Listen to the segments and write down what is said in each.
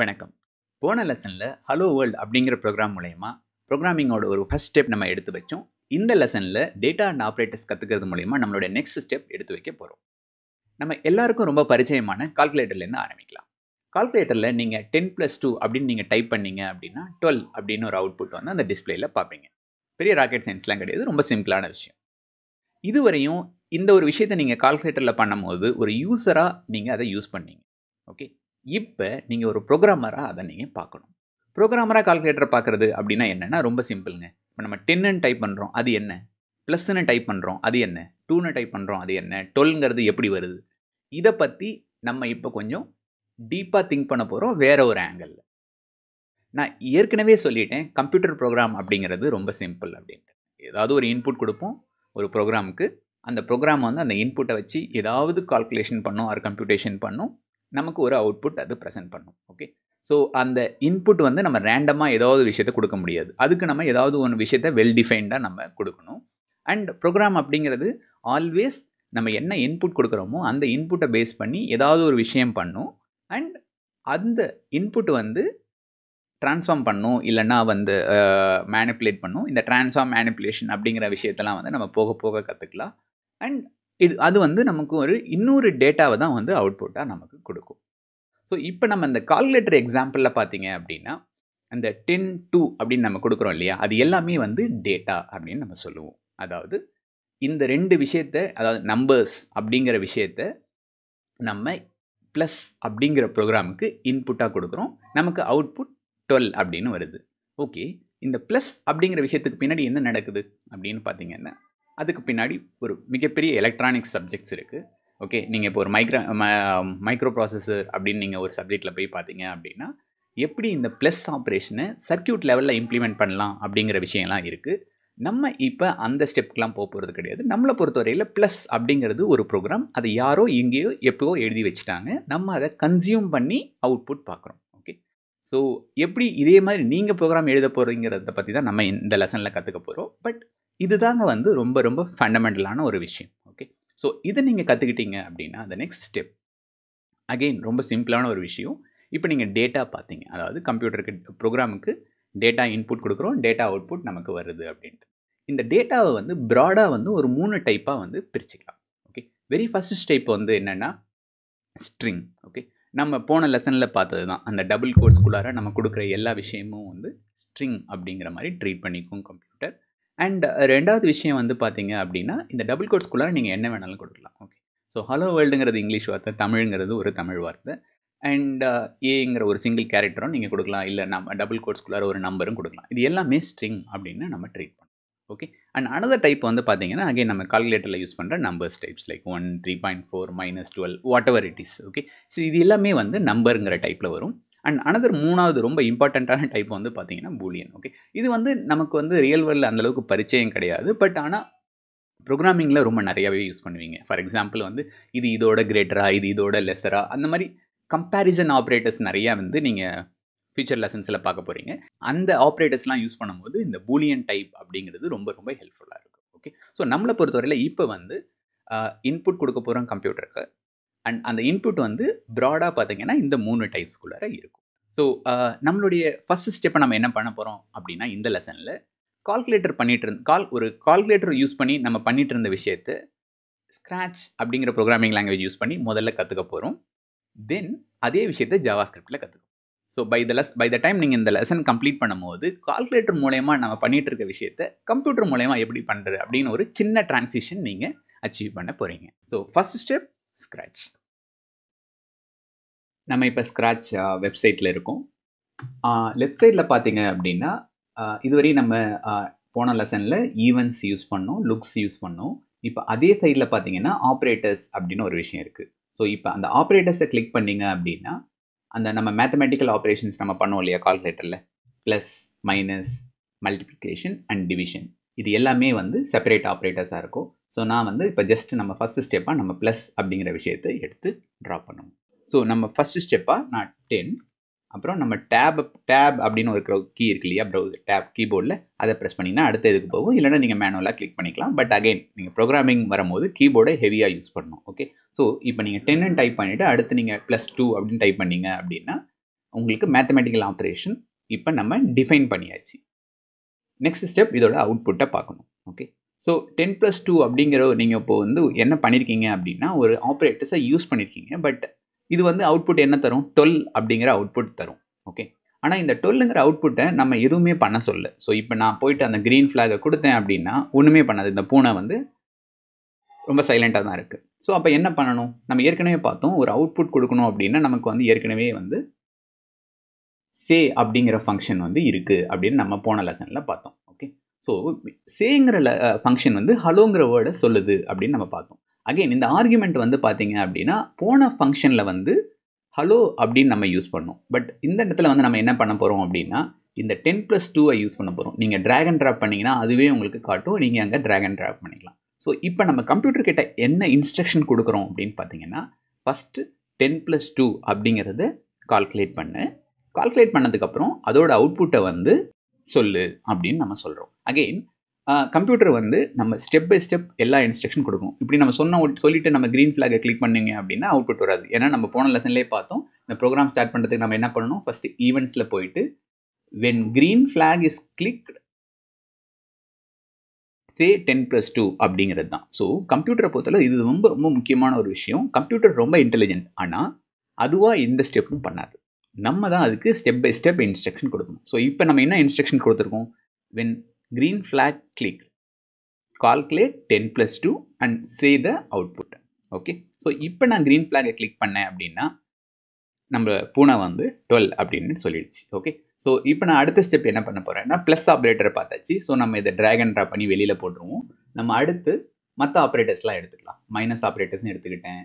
வணக்கம் போன லெசனில் ஹலோ வேர்ல்டு அப்படிங்கிற ப்ரோக்ராம் மூலயமா ப்ரோக்ராமிங்கோட ஒரு ஃபஸ்ட் ஸ்டெப் நம்ம எடுத்து வச்சோம் இந்த லெசனில் டேட்டா அண்ட் ஆப்ரேட்டர்ஸ் கற்றுக்கிறது மூலயமா நம்மளோட நெக்ஸ்ட் ஸ்டெப் எடுத்து வைக்க போகிறோம் நம்ம எல்லாருக்கும் ரொம்ப பரிச்சயமான கால்குலேட்டர்லேருந்து ஆரம்பிக்கலாம் கால்குலேட்டரில் நீங்கள் டென் ப்ளஸ் டூ அப்படின்னு நீங்கள் டைப் பண்ணீங்க அப்படின்னா டுவெல் அப்படின்னு ஒரு அவுட்புட் வந்து அந்த டிஸ்பிளேயில் பார்ப்பீங்க பெரிய ராக்கெட் சயின்ஸ்லாம் கிடையாது ரொம்ப சிம்பிளான விஷயம் இதுவரையும் இந்த ஒரு விஷயத்தை நீங்கள் கால்குலேட்டரில் பண்ணும்போது ஒரு யூஸராக நீங்கள் அதை யூஸ் பண்ணீங்க ஓகே இப்போ நீங்கள் ஒரு ப்ரோக்ராமராக அதை நீங்கள் பார்க்கணும் ப்ரோக்ராமராக கால்குலேட்டர் பார்க்குறது அப்படின்னா என்னென்னா ரொம்ப சிம்பிளுங்க இப்போ நம்ம டென்னு டைப் பண்ணுறோம் அது என்ன ப்ளஸ்ன்னு டைப் பண்ணுறோம் அது என்ன டூனு டைப் பண்ணுறோம் அது என்ன டுவெல்ங்கிறது எப்படி வருது இதை பற்றி நம்ம இப்போ கொஞ்சம் டீப்பாக திங்க் பண்ண போகிறோம் வேற ஒரு ஆங்கிளில் நான் ஏற்கனவே சொல்லிட்டேன் கம்ப்யூட்டர் ப்ரோக்ராம் அப்படிங்கிறது ரொம்ப சிம்பிள் அப்படின்ட்டு ஏதாவது ஒரு இன்புட் கொடுப்போம் ஒரு ப்ரோக்ராமுக்கு அந்த ப்ரோக்ராம் வந்து அந்த இன்புட்டை வச்சு ஏதாவது கால்குலேஷன் பண்ணும் ஆர் கம்ப்யூட்டேஷன் பண்ணும் நமக்கு ஒரு அவுட்புட் அது ப்ரெசென்ட் பண்ணும் ஓகே ஸோ அந்த இன்புட் வந்து நம்ம ரேண்டமாக ஏதாவது விஷயத்த கொடுக்க முடியாது அதுக்கு நம்ம ஏதாவது ஒன்று விஷயத்த வெல் டிஃபைன்டாக நம்ம கொடுக்கணும் அண்ட் ப்ரோக்ராம் அப்படிங்கிறது ஆல்வேஸ் நம்ம என்ன இன்புட் கொடுக்குறோமோ அந்த இன்புட்டை பேஸ் பண்ணி ஏதாவது ஒரு விஷயம் பண்ணும் அண்ட் அந்த இன்புட் வந்து ட்ரான்ஸ்ஃபார்ம் பண்ணும் இல்லைன்னா வந்து மேனிப்புலேட் பண்ணும் இந்த ட்ரான்ஸ்ஃபார்ம் மேனிப்புலேஷன் அப்படிங்கிற விஷயத்தெல்லாம் வந்து நம்ம போக போக கற்றுக்கலாம் அண்ட் இது அது வந்து நமக்கு ஒரு இன்னொரு டேட்டாவை தான் வந்து அவுட்புட்டாக நமக்கு கொடுக்கும் ஸோ இப்போ நம்ம இந்த கால்குலேட்டர் எக்ஸாம்பிளில் பார்த்தீங்க அப்படின்னா அந்த டென் டூ அப்படின்னு நம்ம கொடுக்குறோம் இல்லையா அது எல்லாமே வந்து டேட்டா அப்படின்னு நம்ம சொல்லுவோம் அதாவது இந்த ரெண்டு விஷயத்த அதாவது நம்பர்ஸ் அப்படிங்கிற விஷயத்த நம்ம ப்ளஸ் அப்படிங்கிற ப்ரோக்ராமுக்கு இன்புட்டாக கொடுக்குறோம் நமக்கு அவுட்புட் டுவெல் அப்படின்னு வருது ஓகே இந்த ப்ளஸ் அப்படிங்கிற விஷயத்துக்கு பின்னாடி என்ன நடக்குது அப்படின்னு பார்த்தீங்கன்னா அதுக்கு பின்னாடி ஒரு மிகப்பெரிய எலக்ட்ரானிக்ஸ் சப்ஜெக்ட்ஸ் இருக்குது ஓகே நீங்கள் இப்போ ஒரு மைக்ரோ மைக்ரோ ப்ராசஸர் அப்படின்னு நீங்கள் ஒரு சப்ஜெக்டில் போய் பார்த்தீங்க அப்படின்னா எப்படி இந்த ப்ளஸ் ஆப்ரேஷனை சர்க்கியூட் லெவலில் இம்ப்ளிமெண்ட் பண்ணலாம் அப்படிங்கிற விஷயம்லாம் இருக்குது நம்ம இப்போ அந்த ஸ்டெப்க்கெலாம் போக போகிறது கிடையாது நம்மளை பொறுத்தவரையில் ப்ளஸ் அப்படிங்கிறது ஒரு ப்ரோக்ராம் அதை யாரோ எங்கேயோ எப்போயோ எழுதி வச்சுட்டாங்க நம்ம அதை கன்சியூம் பண்ணி அவுட்புட் பார்க்குறோம் ஓகே ஸோ எப்படி இதே மாதிரி நீங்கள் ப்ரோக்ராம் எழுத போகிறீங்கிறத பற்றி தான் நம்ம இந்த லெசனில் கற்றுக்க போகிறோம் பட் இதுதாங்க வந்து ரொம்ப ரொம்ப ஃபண்டமெண்டலான ஒரு விஷயம் ஓகே ஸோ இதை நீங்கள் கற்றுக்கிட்டீங்க அப்படின்னா அந்த நெக்ஸ்ட் ஸ்டெப் அகெயின் ரொம்ப சிம்பிளான ஒரு விஷயம் இப்போ நீங்கள் டேட்டா பார்த்தீங்க அதாவது கம்ப்யூட்டருக்கு ப்ரோக்ராமுக்கு டேட்டா இன்புட் கொடுக்குறோம் டேட்டா அவுட்புட் நமக்கு வருது அப்படின்ட்டு இந்த டேட்டாவை வந்து ப்ராடாக வந்து ஒரு மூணு டைப்பாக வந்து பிரிச்சுக்கலாம் ஓகே வெரி ஃபஸ்ட் டைப் வந்து என்னென்னா ஸ்ட்ரிங் ஓகே நம்ம போன லெசனில் பார்த்தது தான் அந்த டபுள் கோட்ஸ்குள்ளார நம்ம கொடுக்குற எல்லா விஷயமும் வந்து ஸ்ட்ரிங் அப்படிங்கிற மாதிரி ட்ரீட் பண்ணிக்கும் கம்ப்யூட்டர் அண்ட் ரெண்டாவது விஷயம் வந்து பார்த்தீங்க அப்படின்னா இந்த டபுள் கோட்ஸ்குள்ளார நீங்கள் என்ன வேணாலும் கொடுக்கலாம் ஓகே ஸோ ஹலோ வேர்ல்டுங்கிறது இங்கிலீஷ் வார்த்தை தமிழ்ங்கிறது ஒரு தமிழ் வார்த்தை அண்ட் ஏங்கிற ஒரு சிங்கிள் கேரக்டரும் நீங்கள் கொடுக்கலாம் இல்லை நம்ம டபுள் கோட்ஸ்குள்ளார ஒரு நம்பரும் கொடுக்கலாம் இது எல்லாமே ஸ்ட்ரிங் அப்படின்னு நம்ம ட்ரீட் பண்ணோம் ஓகே அண்ட் அனதர் டைப் வந்து பார்த்தீங்கன்னா அகைன் நம்ம கால்குலேட்டரில் யூஸ் பண்ணுற numbers types like one three point four minus twelve whatever it is okay so இது எல்லாமே வந்து நம்பருங்கிற டைப்பில் வரும் அண்ட் அனதர் மூணாவது ரொம்ப இம்பார்ட்டண்ட்டான டைப் வந்து பார்த்திங்கன்னா பூலியன் ஓகே இது வந்து நமக்கு வந்து ரியல் வேர்ல்டில் அந்தளவுக்கு பரிச்சயம் கிடையாது பட் ஆனால் ப்ரோக்ராமிங்கில் ரொம்ப நிறையாவே யூஸ் பண்ணுவீங்க ஃபார் எக்ஸாம்பிள் வந்து இது இதோட கிரேட்டரா இது இதோட லெஸரா அந்த மாதிரி கம்பேரிசன் ஆப்ரேட்டர்ஸ் நிறையா வந்து நீங்கள் ஃபியூச்சர் லெசன்ஸில் பார்க்க போகிறீங்க அந்த ஆப்ரேட்டர்ஸ்லாம் யூஸ் பண்ணும்போது இந்த பூலியன் டைப் அப்படிங்கிறது ரொம்ப ரொம்ப ஹெல்ப்ஃபுல்லாக இருக்கும் ஓகே ஸோ நம்மளை பொறுத்தவரையில் இப்போ வந்து இன்புட் கொடுக்க போகிறோம் கம்ப்யூட்டருக்கு அண்ட் அந்த இன்புட் வந்து ப்ராடாக பார்த்தீங்கன்னா இந்த மூணு டைப்ஸ்குள்ளார இருக்கும் ஸோ நம்மளுடைய ஃபஸ்ட் ஸ்டெப்பை நம்ம என்ன பண்ண போகிறோம் அப்படின்னா இந்த லெசனில் கால்குலேட்டர் பண்ணிகிட்டு இருந்த கால் ஒரு கால்குலேட்டர் யூஸ் பண்ணி நம்ம பண்ணிகிட்டு இருந்த விஷயத்தை ஸ்க்ராட்ச் அப்படிங்கிற ப்ரோக்ராமிங் லாங்குவேஜ் யூஸ் பண்ணி முதல்ல கற்றுக்க போகிறோம் தென் அதே விஷயத்தை ஜாவா ஸ்கிரிப்டில் கற்றுக்கும் so by the less by the time நீங்கள் இந்த லெசன் கம்ப்ளீட் பண்ணும்போது கால்குலேட்டர் மூலயமா நம்ம பண்ணிகிட்டு இருக்க விஷயத்த கம்ப்யூட்டர் மூலயமா எப்படி பண்ணுறது அப்படின்னு ஒரு சின்ன ட்ரான்ஸிஷன் நீங்கள் அச்சீவ் பண்ண போகிறீங்க ஸோ ஃபஸ்ட் ஸ்டெப் ஸ்க்ராட்ச் நம்ம இப்போ ஸ்க்ராட்ச் வெப்சைட்டில் இருக்கோம் uh, லெஃப்ட் சைடில் பார்த்தீங்க அப்படின்னா uh, இதுவரை நம்ம uh, போன லெசனில் ஈவெண்ட்ஸ் யூஸ் பண்ணோம் லுக்ஸ் யூஸ் பண்ணோம் இப்போ அதே சைடில் பார்த்தீங்கன்னா ஆப்ரேட்டர்ஸ் அப்படின்னு ஒரு விஷயம் இருக்குது ஸோ இப்போ அந்த ஆப்ரேட்டர்ஸை கிளிக் பண்ணிங்க அப்படின்னா அந்த நம்ம மேத்தமெட்டிக்கல் ஆப்ரேஷன்ஸ் நம்ம பண்ணோம் இல்லையா கால்குலேட்டரில் plus minus multiplication and division இது எல்லாமே வந்து செப்பரேட் ஆப்ரேட்டர்ஸாக இருக்கும் ஸோ நான் வந்து இப்போ ஜஸ்ட் நம்ம ஃபஸ்ட்டு ஸ்டெப்பாக நம்ம ப்ளஸ் அப்படிங்கிற விஷயத்தை எடுத்து ட்ரா பண்ணுவோம் ஸோ நம்ம ஃபஸ்ட்டு ஸ்டெப்பாக நான் டென் அப்புறம் நம்ம டேப் டேப் அப்படின்னு ஒரு கீ இருக்கு இல்லையா ப்ரௌசர் டேப் கீபோர்டில் அதை ப்ரெஸ் பண்ணிங்கன்னா அடுத்த இதுக்கு போகும் இல்லைனா நீங்கள் மேனுவலாக கிளிக் பண்ணிக்கலாம் பட் அகைன் நீங்கள் ப்ரோக்ராமிங் வரும்போது கீபோர்டை ஹெவியாக யூஸ் பண்ணணும் ஓகே ஸோ இப்போ நீங்கள் டென்னு டைப் பண்ணிவிட்டு அடுத்து நீங்கள் ப்ளஸ் டூ அப்படின்னு டைப் பண்ணிங்க அப்படின்னா உங்களுக்கு மேத்தமெட்டிக்கல் ஆப்ரேஷன் இப்போ நம்ம டிஃபைன் பண்ணியாச்சு நெக்ஸ்ட் ஸ்டெப் இதோட புட்டை பார்க்கணும் okay so ten plus two அப்படிங்கிற நீங்கள் இப்போது வந்து என்ன பண்ணியிருக்கீங்க அப்படின்னா ஒரு ஆப்ரேட்டர்ஸை யூஸ் பண்ணியிருக்கீங்க பட் இது வந்து அவுட்புட் என்ன தரும் டுவெல் அப்படிங்கிற அவுட்புட் தரும் ஓகே ஆனால் இந்த டுவெல்லுங்கிற அவுட்புட்டை நம்ம எதுவுமே பண்ண சொல்ல ஸோ இப்போ நான் போயிட்டு அந்த க்ரீன் ஃப்ளாகை கொடுத்தேன் அப்படின்னா ஒன்றுமே பண்ணாது இந்த பூனை வந்து ரொம்ப சைலண்ட்டாக தான் இருக்குது ஸோ அப்போ என்ன பண்ணணும் நம்ம ஏற்கனவே பார்த்தோம் ஒரு அவுட்புட் கொடுக்கணும் அப்படின்னா நமக்கு வந்து ஏற்கனவே வந்து சே அப்படிங்கிற ஃபங்க்ஷன் வந்து இருக்குது அப்படின்னு நம்ம போன லெசனில் பார்த்தோம் ஸோ சேங்கிற ஃபங்க்ஷன் வந்து ஹலோங்கிற வேர்டை சொல்லுது அப்படின்னு நம்ம பார்த்தோம் அகெயின் இந்த ஆர்குமெண்ட் வந்து பார்த்தீங்க அப்படின்னா போன ஃபங்க்ஷனில் வந்து ஹலோ அப்படின்னு நம்ம யூஸ் பண்ணோம் பட் இந்த இடத்துல வந்து நம்ம என்ன பண்ண போகிறோம் அப்படின்னா இந்த டென் ப்ளஸ் டூவை யூஸ் பண்ண போகிறோம் நீங்கள் ட்ராகன் ட்ராப் பண்ணிங்கன்னா அதுவே உங்களுக்கு காட்டும் நீங்கள் அங்கே ட்ராகன் ட்ராப் பண்ணிக்கலாம் ஸோ இப்போ நம்ம கம்ப்யூட்டர் கிட்ட என்ன இன்ஸ்ட்ரக்ஷன் கொடுக்குறோம் அப்படின்னு பார்த்தீங்கன்னா ஃபஸ்ட்டு டென் ப்ளஸ் டூ அப்படிங்கிறத கால்குலேட் பண்ணு கால்குலேட் பண்ணதுக்கப்புறம் அதோட அவுட்புட்டை வந்து சொல்லு அப்படின்னு நம்ம சொல்கிறோம் அகெயின் கம்ப்யூட்டர் வந்து நம்ம ஸ்டெப் பை ஸ்டெப் எல்லா இன்ஸ்ட்ரக்ஷன் கொடுக்கும் இப்படி நம்ம சொன்ன சொல்லிட்டு நம்ம க்ரீன் ஃபிளாகை கிளிக் பண்ணுங்க அப்படின்னா அவுட்புட் வராது ஏன்னா நம்ம போன லெசன்லேயே பார்த்தோம் இந்த ப்ரோக்ராம் ஸ்டார்ட் பண்ணுறதுக்கு நம்ம என்ன பண்ணணும் ஃபஸ்ட்டு ஈவெண்ட்ஸில் போயிட்டு when green flag is click say ten plus two அப்படிங்கிறது தான் ஸோ கம்ப்யூட்டரை பொறுத்தளவு இது ரொம்ப ரொம்ப முக்கியமான ஒரு விஷயம் கம்ப்யூட்டர் ரொம்ப இன்டெலிஜென்ட் ஆனால் அதுவாக எந்த ஸ்டெப்பும் பண்ணாது நம்ம தான் அதுக்கு ஸ்டெப் பை ஸ்டெப் இன்ஸ்ட்ரக்ஷன் கொடுக்கணும் ஸோ இப்போ நம்ம என்ன இன்ஸ்ட்ரக்ஷன் கொடுத்துருக்கோம் when green flag click calculate ten plus two and say the output okay so இப்போ நான் க்ரீன் ஃப்ளாகை கிளிக் பண்ணேன் அப்படின்னா நம்ம பூனை வந்து டுவெல் அப்படின்னு சொல்லிடுச்சு ஓகே ஸோ இப்போ நான் அடுத்த ஸ்டெப் என்ன பண்ண போகிறேன்னா ப்ளஸ் ஆப்ரேட்டரை பார்த்தாச்சு ஸோ நம்ம இதை ட்ராகன் ட்ரா பண்ணி வெளியில் போட்டுருவோம் நம்ம அடுத்து மற்ற ஆப்ரேட்டர்ஸ்லாம் எடுத்துக்கலாம் மைனஸ் ஆப்ரேட்டர்ஸ்னு எடுத்துக்கிட்டேன்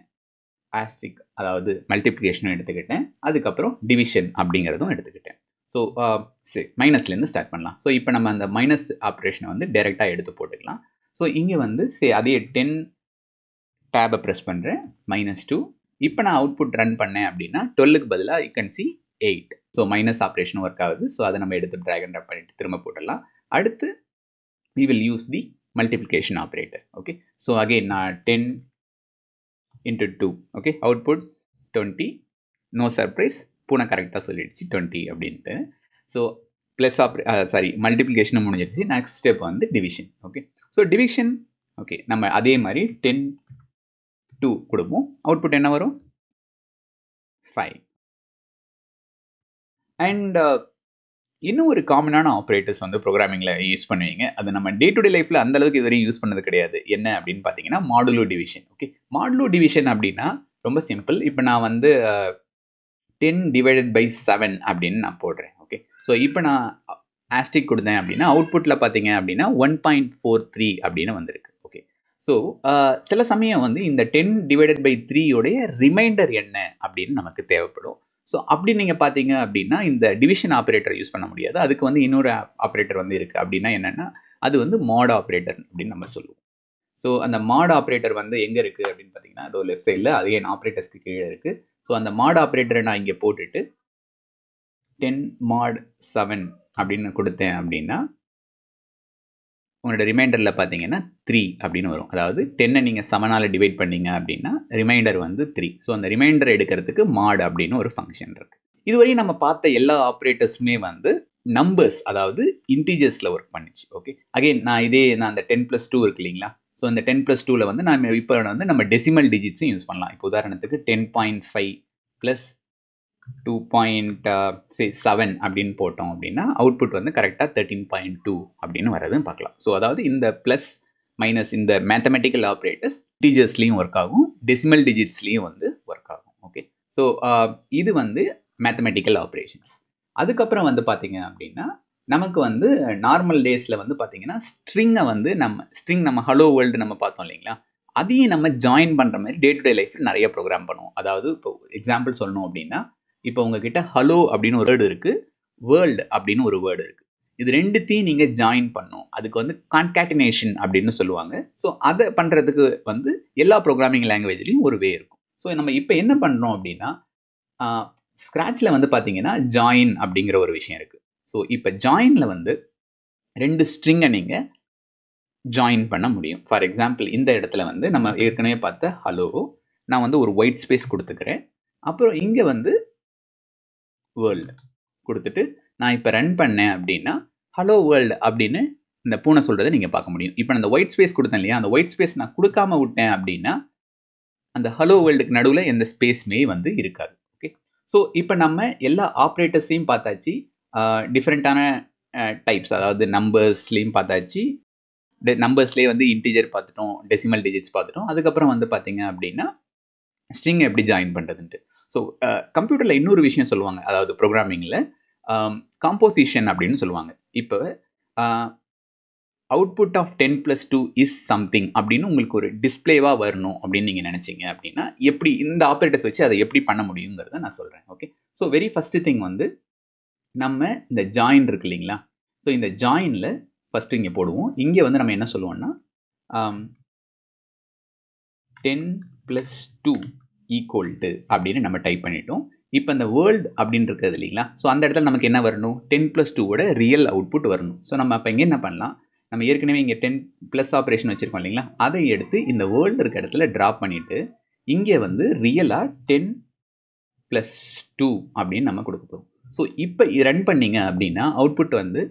ஆஸ்ட்ரிக் அதாவது மல்டிப்ளிகேஷனும் எடுத்துக்கிட்டேன் அதுக்கப்புறம் டிவிஷன் அப்படிங்கிறதும் எடுத்துக்கிட்டேன் ஸோ uh, சரி மைனஸ்லேருந்து ஸ்டார்ட் பண்ணலாம் ஸோ இப்போ நம்ம அந்த மைனஸ் ஆப்ரேஷனை வந்து டைரெக்டாக எடுத்து போட்டுக்கலாம் ஸோ இங்கே வந்து சரி அதே டென் டேபை ப்ரெஸ் பண்ணுறேன் மைனஸ் டூ இப்போ நான் அவுட்புட் ரன் பண்ணேன் அப்படின்னா டுவெல்லுக்கு பதிலாக I can see eight so minus operation work ஆகுது ஸோ அதை நம்ம எடுத்து ட்ராக் அண்ட் பண்ணிட்டு திரும்ப போட்டுடலாம் அடுத்து we will use the multiplication operator okay so again நான் ten into two okay output twenty no surprise பூனை கரெக்டாக சொல்லிடுச்சு டுவெண்ட்டி அப்படின்ட்டு ஸோ ப்ளஸ் ஆப்ரே சாரி மல்டிப்ளிகேஷனும் முடிஞ்சிருச்சு நெக்ஸ்ட் ஸ்டெப் வந்து division okay so division okay நம்ம அதே மாதிரி டென் டூ கொடுப்போம் அவுட்புட் என்ன வரும் ஃபைவ் அண்ட் இன்னும் ஒரு காமனான ஆப்ரேட்டர்ஸ் வந்து ப்ரோக்ராமிங்கில் யூஸ் பண்ணுவீங்க அது நம்ம டே டு டே லைஃப்பில் அந்தளவுக்கு இதுவரையும் யூஸ் பண்ணது கிடையாது என்ன அப்படின்னு பார்த்தீங்கன்னா modulo division okay modulo division அப்படின்னா ரொம்ப சிம்பிள் இப்போ நான் வந்து டென் டிவைடட் பை செவன் அப்படின்னு நான் போடுறேன் ஓகே ஸோ இப்போ நான் ஆஸ்டிக் கொடுத்தேன் அப்படின்னா அவுட்புட்டில் பார்த்தீங்க அப்படின்னா ஒன் பாயிண்ட் ஃபோர் த்ரீ அப்படின்னு வந்திருக்கு ஓகே ஸோ சில சமயம் வந்து இந்த டென் டிவைடட் பை த்ரீயோடைய ரிமைண்டர் என்ன அப்படின்னு நமக்கு தேவைப்படும் ஸோ அப்படி நீங்கள் பார்த்தீங்க அப்படின்னா இந்த டிவிஷன் ஆப்ரேட்டர் யூஸ் பண்ண முடியாது அதுக்கு வந்து இன்னொரு ஆப்ரேட்டர் வந்து இருக்குது அப்படின்னா என்னென்னா அது வந்து மாட் ஆப்ரேட்டர் அப்படின்னு நம்ம சொல்லுவோம் ஸோ அந்த மாட் ஆப்ரேட்டர் வந்து எங்கே இருக்குது அப்படின்னு பார்த்தீங்கன்னா ஒரு லெஃப்ட் சைடில் அதே ஆப்ரேட்டர்ஸ்க்கு கீழே இருக்குது ஸோ அந்த மாட் ஆப்ரேட்டரை நான் இங்கே போட்டுட்டு டென் மாட் செவன் அப்படின்னு கொடுத்தேன் அப்படின்னா உங்களோட ரிமைண்டரில் பார்த்தீங்கன்னா த்ரீ அப்படின்னு வரும் அதாவது டென்னை நீங்கள் செவனால் டிவைட் பண்ணிங்க அப்படின்னா ரிமைண்டர் வந்து த்ரீ ஸோ அந்த ரிமைண்டர் எடுக்கிறதுக்கு மாட் அப்படின்னு ஒரு ஃபங்க்ஷன் இருக்குது இதுவரையும் நம்ம பார்த்த எல்லா ஆப்ரேட்டர்ஸுமே வந்து நம்பர்ஸ் அதாவது இன்டீஜர்ஸில் ஒர்க் பண்ணிச்சு ஓகே அகெயின் நான் இதே நான் அந்த டென் ப்ளஸ் டூ இருக்கு இல்லைங்களா ஸோ அந்த டென் ப்ளஸ் டூவில் வந்து நான் இப்போ வந்து நம்ம டெசிமல் டிஜிட்ஸும் யூஸ் பண்ணலாம் இப்போ உதாரணத்துக்கு ten point five plus two point சரி செவன் அப்படின்னு போட்டோம் அப்படின்னா அவுட்புட் வந்து கரெக்டாக தேர்ட்டின் பாயிண்ட் டூ அப்படின்னு வர்றதுன்னு பார்க்கலாம் ஸோ அதாவது இந்த ப்ளஸ் மைனஸ் இந்த மேத்தமெட்டிக்கல் ஆப்ரேட்டர்ஸ் டீஜர்ஸ்லேயும் ஒர்க் ஆகும் டெசிமல் டிஜிட்ஸ்லேயும் வந்து ஒர்க் ஆகும் ஓகே ஸோ uh, இது வந்து மேத்தமெட்டிக்கல் ஆப்ரேஷன்ஸ் அதுக்கப்புறம் வந்து பார்த்திங்க அப்படின்னா நமக்கு வந்து நார்மல் டேஸில் வந்து பார்த்திங்கன்னா ஸ்ட்ரிங்கை வந்து நம்ம ஸ்ட்ரிங் நம்ம ஹலோ வேர்ல்டு நம்ம பார்த்தோம் இல்லைங்களா அதையும் நம்ம ஜாயின் பண்ணுற மாதிரி டே டு டே லைஃப்பில் நிறைய ப்ரோக்ராம் பண்ணுவோம் அதாவது இப்போ எக்ஸாம்பிள் சொல்லணும் அப்படின்னா இப்போ உங்ககிட்ட ஹலோ அப்படின்னு ஒரு வேர்டு இருக்குது வேர்ல்டு அப்படின்னு ஒரு வேர்டு இருக்குது இது ரெண்டுத்தையும் நீங்கள் ஜாயின் பண்ணும் அதுக்கு வந்து கான்கேட்டினேஷன் அப்படின்னு சொல்லுவாங்க ஸோ அதை பண்ணுறதுக்கு வந்து எல்லா ப்ரோக்ராமிங் லாங்குவேஜ்லேயும் ஒரு வே இருக்கும் ஸோ நம்ம இப்போ என்ன பண்ணுறோம் அப்படின்னா ஸ்க்ராட்சில் வந்து பார்த்தீங்கன்னா ஜாயின் அப்படிங்கிற ஒரு விஷயம் இருக்குது ஸோ இப்போ ஜாயினில் வந்து ரெண்டு ஸ்ட்ரிங்கை நீங்கள் ஜாயின் பண்ண முடியும் ஃபார் எக்ஸாம்பிள் இந்த இடத்துல வந்து நம்ம ஏற்கனவே பார்த்த ஹலோ நான் வந்து ஒரு ஒயிட் ஸ்பேஸ் கொடுத்துக்கிறேன் அப்புறம் இங்கே வந்து வேர்ல்டு கொடுத்துட்டு நான் இப்போ ரன் பண்ணேன் அப்படின்னா ஹலோ வேர்ல்டு அப்படின்னு இந்த பூனை சொல்கிறத நீங்கள் பார்க்க முடியும் இப்போ அந்த ஒயிட் ஸ்பேஸ் கொடுத்தேன் இல்லையா அந்த ஒயிட் ஸ்பேஸ் நான் கொடுக்காம விட்டேன் அப்படின்னா அந்த ஹலோ வேர்ல்டுக்கு நடுவில் எந்த ஸ்பேஸுமே வந்து இருக்காது ஓகே ஸோ இப்போ நம்ம எல்லா ஆப்ரேட்டர்ஸையும் பார்த்தாச்சு டிஃப்ரெண்ட்டான டைப்ஸ் அதாவது நம்பர்ஸ்லேயும் பார்த்தாச்சு டெ நம்பர்ஸ்லேயே வந்து இன்டீஜர் பார்த்துட்டோம் டெசிமல் டிஜிட்ஸ் பார்த்துட்டோம் அதுக்கப்புறம் வந்து பார்த்தீங்க அப்படின்னா ஸ்ட்ரிங் எப்படி ஜாயின் பண்ணுறதுன்ட்டு ஸோ கம்ப்யூட்டரில் uh, இன்னொரு விஷயம் சொல்லுவாங்க அதாவது ப்ரோக்ராமிங்கில் காம்போசிஷன் um, அப்படின்னு சொல்லுவாங்க இப்போ output of ten plus two is something அப்படின்னு உங்களுக்கு ஒரு டிஸ்பிளேவாக வரணும் அப்படின்னு நீங்கள் நினச்சிங்க அப்படின்னா எப்படி இந்த ஆப்ரேட்டர்ஸ் வச்சு அதை எப்படி பண்ண முடியுங்கிறத நான் சொல்கிறேன் okay so very first thing வந்து நம்ம இந்த ஜாயின் இருக்கு இல்லைங்களா ஸோ இந்த ஜாயினில் ஃபஸ்ட்டு இங்கே போடுவோம் இங்கே வந்து நம்ம என்ன சொல்லுவோம்னா ten plus two equal to அப்படின்னு நம்ம டைப் பண்ணிட்டோம் இப்போ இந்த வேர்ல்டு அப்படின்னு இருக்கிறது இல்லைங்களா ஸோ அந்த இடத்துல நமக்கு என்ன வரணும் டென் ப்ளஸ் டூவோட ரியல் அவுட்புட் வரணும் ஸோ நம்ம அப்போ இங்கே என்ன பண்ணலாம் நம்ம ஏற்கனவே இங்கே டென் ப்ளஸ் ஆப்ரேஷன் வச்சுருக்கோம் இல்லைங்களா அதை எடுத்து இந்த வேர்ல்டு இருக்க இடத்துல ட்ராப் பண்ணிவிட்டு இங்கே வந்து ரியலாக டென் ப்ளஸ் டூ அப்படின்னு நம்ம கொடுக்குறோம் ஸோ இப்போ ரன் பண்ணிங்க அப்படின்னா அவுட்புட் வந்து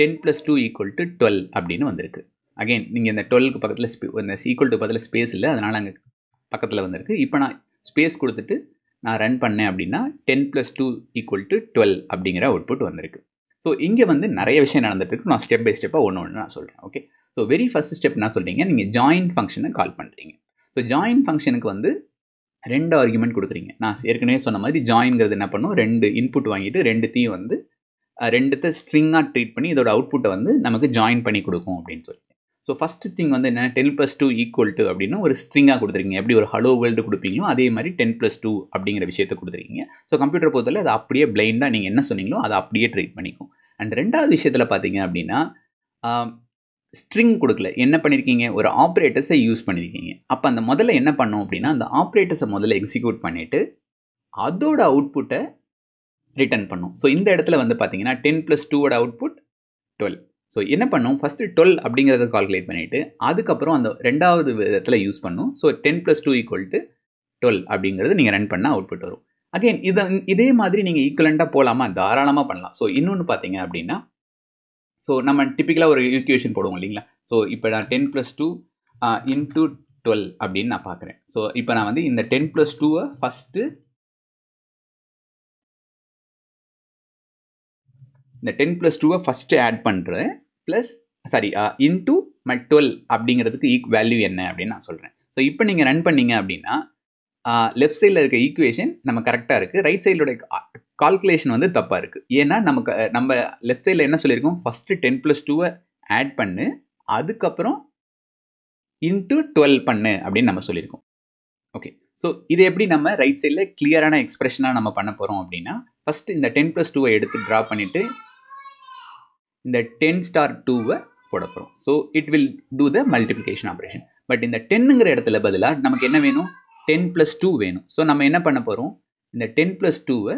ten plus two equal to twelve அப்படின்னு வந்திருக்கு அகெயின் நீங்கள் இந்த டுவெல்க்கு பக்கத்தில் ஸ்பே இந்த ஈக்குவல் டு பக்கத்தில் ஸ்பேஸ் இல்லை அதனால் அங்கே பக்கத்தில் வந்திருக்கு இப்போ நான் ஸ்பேஸ் கொடுத்துட்டு நான் ரன் பண்ணேன் அப்படின்னா ten plus two equal to twelve அப்படிங்கிற அவுட்புட் வந்திருக்கு ஸோ இங்கே வந்து நிறைய விஷயம் நடந்துட்டு நான் ஸ்டெப் பை ஸ்டெப்பாக ஒன்று ஒன்று நான் சொல்கிறேன் okay so very first step என்ன சொல்கிறீங்க நீங்கள் ஜாயின் ஃபங்க்ஷனை கால் பண்ணுறீங்க ஸோ ஜாயின் ஃபங்க்ஷனுக்கு வந்து ரெண்டு ஆர்குமெண்ட் கொடுக்குறீங்க நான் ஏற்கனவே சொன்ன மாதிரி ஜாயின்ங்கிறது என்ன பண்ணும் ரெண்டு இன்புட் வாங்கிட்டு ரெண்டுத்தையும் வந்து ரெண்டுத்த ஸ்ட்ரிங்காக ட்ரீட் பண்ணி இதோட அவுட்புட்டை வந்து நமக்கு ஜாயின் பண்ணி கொடுக்கும் அப்படின்னு சொல்லி ஸோ ஃபஸ்ட்டு திங் வந்து என்னென்னா ten plus two equal to அப்படின்னா ஒரு ஸ்ட்ரிங்காக கொடுத்துருக்கீங்க எப்படி ஒரு ஹலோ வேர்ல்டு கொடுப்பீங்களோ அதே மாதிரி டென் ப்ளஸ் டூ அப்படிங்கிற விஷயத்தை கொடுத்துருக்கீங்க ஸோ கம்ப்யூட்டர் பொறுத்தவரை அது அப்படியே பிளைண்டாக நீங்கள் என்ன சொன்னீங்களோ அதை அப்படியே ட்ரீட் பண்ணிக்கும் அண்ட் ரெண்டாவது விஷயத்தில் பார்த்தீங்க அப்படின்னா ஸ்ட்ரிங் கொடுக்கல என்ன பண்ணியிருக்கீங்க ஒரு ஆப்ரேட்டர்ஸை யூஸ் பண்ணியிருக்கீங்க அப்போ அந்த முதல்ல என்ன பண்ணோம் அப்படின்னா அந்த ஆப்ரேட்டர்ஸை முதல்ல எக்ஸிக்யூட் பண்ணிவிட்டு அதோட அவுட்புட்டை ரிட்டர்ன் பண்ணும் ஸோ இந்த இடத்துல வந்து பார்த்தீங்கன்னா டென் ப்ளஸ் டூவோட அவுட்புட் டுவெல் ஸோ என்ன பண்ணும் ஃபஸ்ட்டு டுவெல் அப்படிங்கிறத கால்குலேட் பண்ணிவிட்டு அதுக்கப்புறம் அந்த ரெண்டாவது விதத்தில் யூஸ் பண்ணும் so ten plus two equal to twelve அப்படிங்கிறது நீங்கள் ரன் பண்ணால் அவுட்புட் வரும் அகெயின் இதை இதே மாதிரி நீங்கள் ஈக்குவலண்ட்டாக போகலாமா தாராளமாக பண்ணலாம் ஸோ இன்னொன்று பார்த்தீங்க அப்படின்னா ஸோ நம்ம டிப்பிக்கலாக ஒரு ஈக்குவேஷன் போடுவோம் இல்லைங்களா ஸோ இப்போ நான் ten plus two into twelve அப்படின்னு நான் பார்க்குறேன் ஸோ இப்போ நான் வந்து இந்த டென் ப்ளஸ் டூவை ஃபஸ்ட்டு இந்த டென் ப்ளஸ் டூவை ஃபஸ்ட்டு ஆட் பண்ணுறேன் plus sorry into my twelve அப்படிங்கிறதுக்கு ஈக் வேல்யூ என்ன அப்படின்னு நான் சொல்கிறேன் ஸோ இப்போ நீங்கள் ரன் பண்ணீங்க அப்படின்னா uh, லெஃப்ட் சைடில் இருக்க ஈக்குவேஷன் நம்ம கரெக்டாக இருக்குது ரைட் சைடோட கால்குலேஷன் வந்து தப்பாக இருக்குது ஏன்னா நமக்கு நம்ம லெஃப்ட் சைடில் என்ன சொல்லியிருக்கோம் ஃபஸ்ட்டு டென் ப்ளஸ் டூவை ஆட் பண்ணு அதுக்கப்புறம் இன்ட்டு டுவெல் பண்ணு அப்படின்னு நம்ம சொல்லியிருக்கோம் ஓகே ஸோ இது எப்படி நம்ம ரைட் சைடில் கிளியரான எக்ஸ்ப்ரெஷனாக நம்ம பண்ண போகிறோம் அப்படின்னா ஃபஸ்ட்டு இந்த டென் ப்ளஸ் டூவை எடுத்து ட்ரா பண்ணிவிட்டு இந்த டென் ஸ்டார் டூவை போட போகிறோம் so it will do the multiplication operation but இந்த டென்னுங்கிற இடத்துல பதிலாக நமக்கு என்ன வேணும் டென் ப்ளஸ் டூ வேணும் ஸோ நம்ம என்ன பண்ண போகிறோம் இந்த டென் ப்ளஸ் டூவை